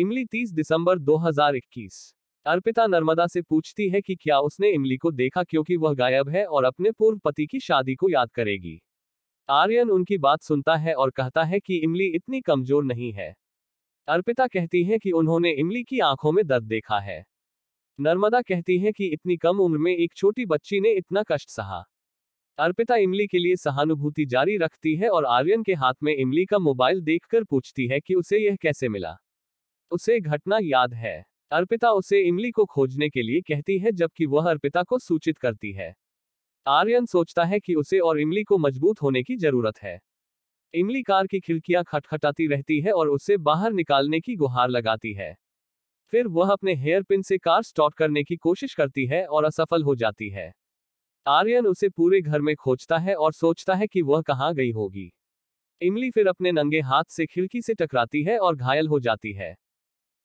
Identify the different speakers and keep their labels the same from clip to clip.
Speaker 1: इमली 30 दिसंबर 2021 अर्पिता नर्मदा से पूछती है कि क्या उसने इमली को देखा क्योंकि वह गायब है और अपने पूर्व पति की शादी को याद करेगी आर्यन उनकी बात सुनता है और कहता है कि इमली इतनी कमजोर नहीं है अर्पिता कहती है कि उन्होंने इमली की आंखों में दर्द देखा है नर्मदा कहती है कि इतनी कम उम्र में एक छोटी बच्ची ने इतना कष्ट सहा अर्पिता इमली के लिए सहानुभूति जारी रखती है और आर्यन के हाथ में इमली का मोबाइल देखकर पूछती है कि उसे यह कैसे मिला उसे घटना याद है अर्पिता उसे इमली को खोजने के लिए कहती है जबकि वह अर्पिता को सूचित करती है आर्यन सोचता है कि उसे और इमली को मजबूत होने की जरूरत है इमली कार की खिड़कियां खटखटाती रहती है और उसे बाहर निकालने की गुहार लगाती है फिर वह अपने हेयर पिन से कार स्टॉट करने की कोशिश करती है और असफल हो जाती है आर्यन उसे पूरे घर में खोजता है और सोचता है कि वह कहाँ गई होगी इमली फिर अपने नंगे हाथ से खिड़की से टकराती है और घायल हो जाती है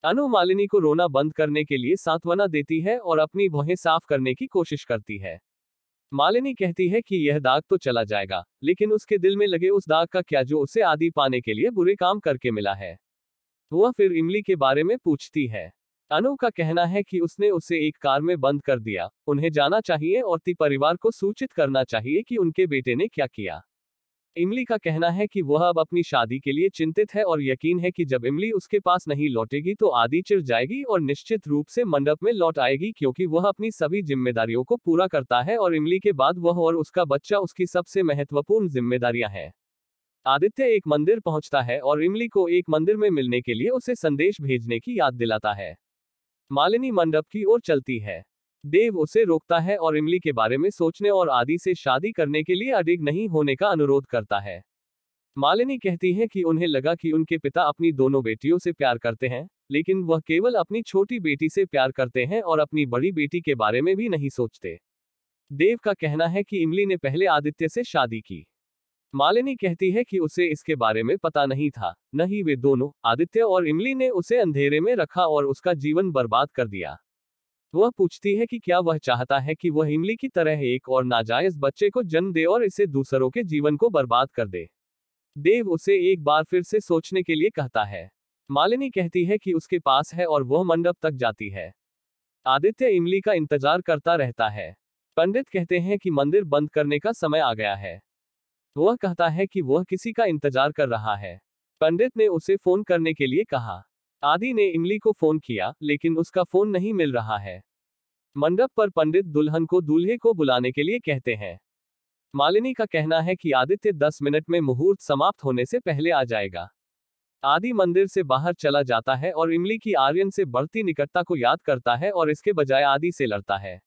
Speaker 1: अनु मालिनी को रोना बंद करने के लिए सांत्वना देती है और अपनी भौहें साफ करने की कोशिश करती है मालिनी कहती है कि यह दाग तो चला जाएगा लेकिन उसके दिल में लगे उस दाग का क्या जो उसे आदि पाने के लिए बुरे काम करके मिला है वह फिर इमली के बारे में पूछती है अनु का कहना है कि उसने उसे एक कार में बंद कर दिया उन्हें जाना चाहिए और ती परिवार को सूचित करना चाहिए कि उनके बेटे ने क्या किया इमली का कहना है कि वह अब अपनी शादी के लिए चिंतित है और यकीन है कि जब इमली उसके पास नहीं लौटेगी तो आदि चिर जाएगी और निश्चित रूप से मंडप में लौट आएगी क्योंकि वह अपनी सभी जिम्मेदारियों को पूरा करता है और इमली के बाद वह और उसका बच्चा उसकी सबसे महत्वपूर्ण जिम्मेदारियां हैं आदित्य एक मंदिर पहुंचता है और इमली को एक मंदिर में मिलने के लिए उसे संदेश भेजने की याद दिलाता है मालिनी मंडप की ओर चलती है देव उसे रोकता है और इमली के बारे में सोचने और आदि से शादी करने के लिए अडिग नहीं होने का अनुरोध करता है मालिनी कहती है कि उन्हें लगा कि उनके पिता अपनी दोनों बेटियों से प्यार करते हैं लेकिन वह केवल अपनी छोटी बेटी से प्यार करते हैं और अपनी बड़ी बेटी के बारे में भी नहीं सोचते देव का कहना है कि इमली ने पहले आदित्य से शादी की मालिनी कहती है कि उसे इसके बारे में पता नहीं था नहीं वे दोनों आदित्य और इमली ने उसे अंधेरे में रखा और उसका जीवन बर्बाद कर दिया तो वह पूछती है कि क्या वह चाहता है कि वह इमली की तरह एक और नाजायज बच्चे को जन्म दे और इसे दूसरों के जीवन को बर्बाद कर दे देव उसे एक बार फिर से सोचने के लिए कहता है मालिनी कहती है कि उसके पास है और वह मंडप तक जाती है आदित्य इमली का इंतजार करता रहता है पंडित कहते हैं कि मंदिर बंद करने का समय आ गया है वह कहता है कि वह किसी का इंतजार कर रहा है पंडित ने उसे फोन करने के लिए कहा आदि ने इमली को फोन किया लेकिन उसका फोन नहीं मिल रहा है मंडप पर पंडित दुल्हन को दूल्हे को बुलाने के लिए कहते हैं मालिनी का कहना है कि आदित्य 10 मिनट में मुहूर्त समाप्त होने से पहले आ जाएगा आदि मंदिर से बाहर चला जाता है और इमली की आर्यन से बढ़ती निकटता को याद करता है और इसके बजाय आदि से लड़ता है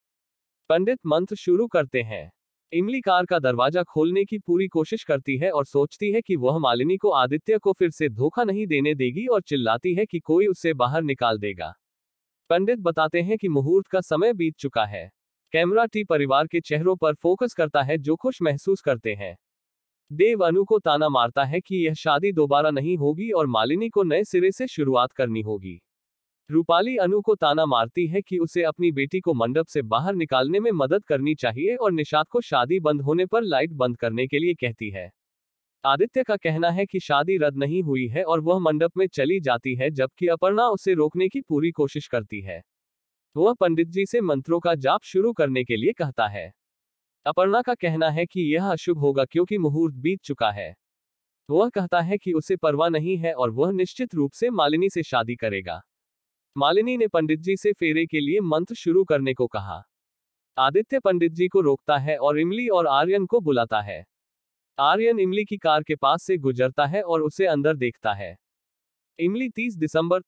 Speaker 1: पंडित मंत्र शुरू करते हैं इमली कार का दरवाजा खोलने की पूरी कोशिश करती है और सोचती है कि वह मालिनी को आदित्य को फिर से धोखा नहीं देने देगी और चिल्लाती है कि कोई उसे बाहर निकाल देगा पंडित बताते हैं कि मुहूर्त का समय बीत चुका है कैमरा टी परिवार के चेहरों पर फोकस करता है जो खुश महसूस करते हैं देव अनु को ताना मारता है कि यह शादी दोबारा नहीं होगी और मालिनी को नए सिरे से शुरुआत करनी होगी रूपाली अनु को ताना मारती है कि उसे अपनी बेटी को मंडप से बाहर निकालने में मदद करनी चाहिए और निषाद को शादी बंद होने पर लाइट बंद करने के लिए कहती है आदित्य का कहना है कि शादी रद्द नहीं हुई है और वह मंडप में चली जाती है जबकि अपर्णा उसे रोकने की पूरी कोशिश करती है वह पंडित जी से मंत्रों का जाप शुरू करने के लिए कहता है अपर्णा का कहना है कि यह अशुभ होगा क्योंकि मुहूर्त बीत चुका है वह कहता है कि उसे परवाह नहीं है और वह निश्चित रूप से मालिनी से शादी करेगा मालिनी ने पंडित जी से फेरे के लिए मंत्र शुरू करने को कहा आदित्य पंडित जी को रोकता है और इमली और आर्यन को बुलाता है आर्यन इमली की कार के पास से गुजरता है और उसे अंदर देखता है इमली 30 दिसंबर